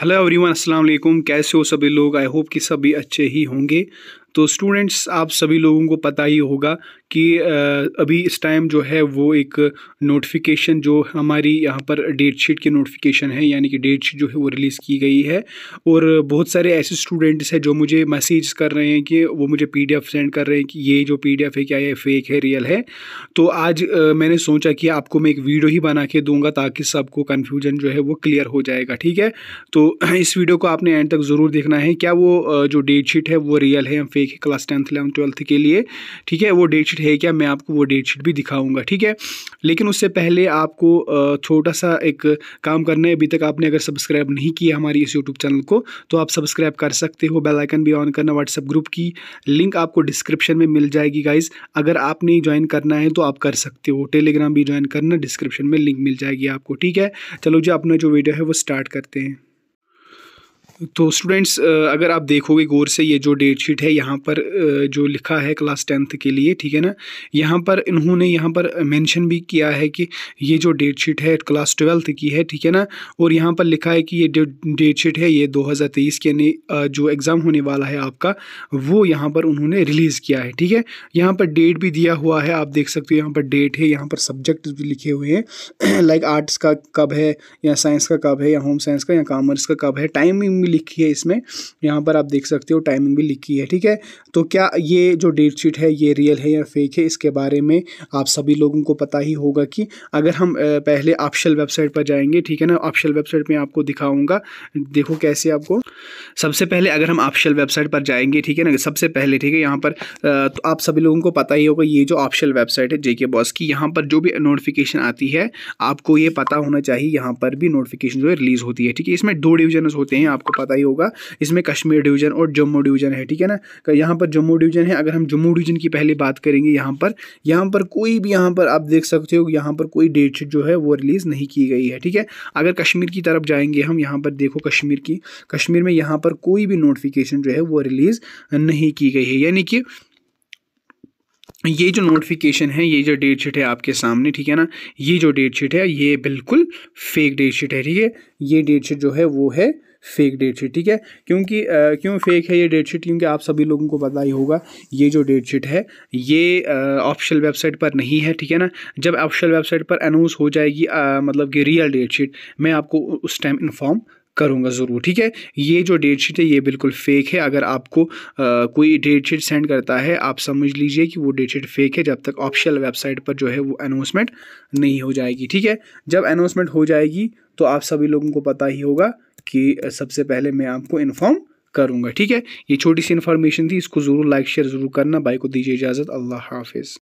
hello everyone अस्सलाम वालेकुम कैसे हो सभी लोग आई होप कि सभी अच्छे ही होंगे तो स्टूडेंट्स आप सभी लोगों को पता ही होगा कि अभी इस टाइम जो है वो एक नोटिफिकेशन जो हमारी यहाँ पर डेट शीट की नोटिफिकेशन है यानी कि डेट शीट जो है वो रिलीज़ की गई है और बहुत सारे ऐसे स्टूडेंट्स हैं जो मुझे मैसेज कर रहे हैं कि वो मुझे पी सेंड कर रहे हैं कि ये जो पी है क्या ये फेक है रियल है तो आज मैंने सोचा कि आपको मैं एक वीडियो ही बना के दूँगा ताकि सबको कन्फ्यूजन जो है वो क्लियर हो जाएगा ठीक है तो इस वीडियो को आपने एंड तक ज़रूर देखना है क्या वो जो डेट शीट है वो रियल है या फेक देखिए क्लास टेंथ इलेवन ट्वेल्थ के लिए ठीक है वो डेट शीट है क्या मैं आपको वो डेट शीट भी दिखाऊंगा ठीक है लेकिन उससे पहले आपको छोटा सा एक काम करना है अभी तक आपने अगर सब्सक्राइब नहीं किया हमारी इस यूट्यूब चैनल को तो आप सब्सक्राइब कर सकते हो बेल आइकन भी ऑन करना व्हाट्सएप ग्रुप की लिंक आपको डिस्क्रिप्शन में मिल जाएगी गाइज अगर आपने ज्वाइन करना है तो आप कर सकते हो टेलीग्राम भी ज्वाइन करना डिस्क्रिप्शन में लिंक मिल जाएगी आपको ठीक है चलो जी अपना जो वीडियो है वो स्टार्ट करते हैं तो स्टूडेंट्स अगर आप देखोगे गौर से ये जो डेट शीट है यहाँ पर जो लिखा है क्लास टेंथ के लिए ठीक है ना यहाँ पर इन्होंने यहाँ पर मेंशन भी किया है कि ये जो डेट शीट है क्लास ट्वेल्थ की है ठीक है ना और यहाँ पर लिखा है कि ये डेट शीट है ये 2023 के जो एग्ज़ाम होने वाला है आपका वो यहाँ पर उन्होंने रिलीज़ किया है ठीक है यहाँ पर डेट भी दिया हुआ है आप देख सकते हो यहाँ पर डेट है यहाँ पर सब्जेक्ट भी लिखे हुए हैं लाइक आर्ट्स का कब है या साइंस का कब है या होम साइंस का या कॉमर्स का कब है टाइमिंग भी लिखी है इसमें यहाँ पर आप देख सकते हो टाइमिंग भी लिखी है ठीक है तो क्या ये जो डेट शीट है ये रियल है या फेक है इसके बारे में आप सभी लोगों को पता ही होगा कि अगर हम पहले ऑप्शल वेबसाइट पर जाएंगे ठीक है ना ऑप्शल वेबसाइट में आपको दिखाऊंगा देखो कैसे आपको सबसे पहले अगर हम ऑप्शल वेबसाइट पर जाएंगे ठीक है ना सबसे पहले ठीक है यहाँ पर तो आप सभी लोगों को पता ही होगा ये जो ऑप्शल वेबसाइट है जेके बॉस की यहाँ पर जो भी नोटिफिकेशन आती है आपको ये पता होना चाहिए यहाँ पर भी नोटिफिकेशन जो है रिलीज़ होती है ठीक है इसमें दो डिविजन होते हैं आपको पता ही होगा इसमें कश्मीर डिवीजन और जम्मू डिवीजन है ठीक है ना तो यहाँ पर जम्मू डिवीजन है अगर हम जम्मू डिवीजन की पहले बात करेंगे यहाँ पर यहाँ पर कोई भी यहाँ पर आप देख सकते हो यहाँ पर कोई डेट शीट जो है वो रिलीज़ नहीं की गई है ठीक है अगर कश्मीर की तरफ जाएंगे हम यहाँ पर देखो कश्मीर की कश्मीर में यहाँ पर कोई भी नोटिफिकेशन जो है वो रिलीज़ नहीं की गई है यानी कि ये जो नोटिफिकेशन है ये जो डेट शीट है आपके सामने ठीक है ना ये जो डेट शीट है ये बिल्कुल फेक डेट शीट है ठीक है ये डेट शीट जो है वो है फेक डेट शीट ठीक है क्योंकि क्यों फेक है ये डेट शीट क्योंकि आप सभी लोगों को पता ही होगा ये जो डेट शीट है ये ऑफिशियल वेबसाइट पर नहीं है ठीक है ना जब ऑफिशियल वेबसाइट पर अनाउंस हो जाएगी आ, मतलब कि रियल डेट शीट मैं आपको उस टाइम इन्फॉर्म करूँगा ज़रूर ठीक है ये जो डेट शीट है ये बिल्कुल फेक है अगर आपको आ, कोई डेट शीट सेंड करता है आप समझ लीजिए कि वो डेट शीट फेक है जब तक ऑफिशियल वेबसाइट पर जो है वो अनाउंसमेंट नहीं हो जाएगी ठीक है जब अनाउंसमेंट हो जाएगी तो आप सभी लोगों को पता ही होगा कि सबसे पहले मैं आपको इन्फॉर्म करूँगा ठीक है ये छोटी सी इन्फॉर्मेशन थी इसको ज़रूर लाइक शेयर ज़रूर करना भाई को दीजिए इजाज़त अल्लाह हाफिज़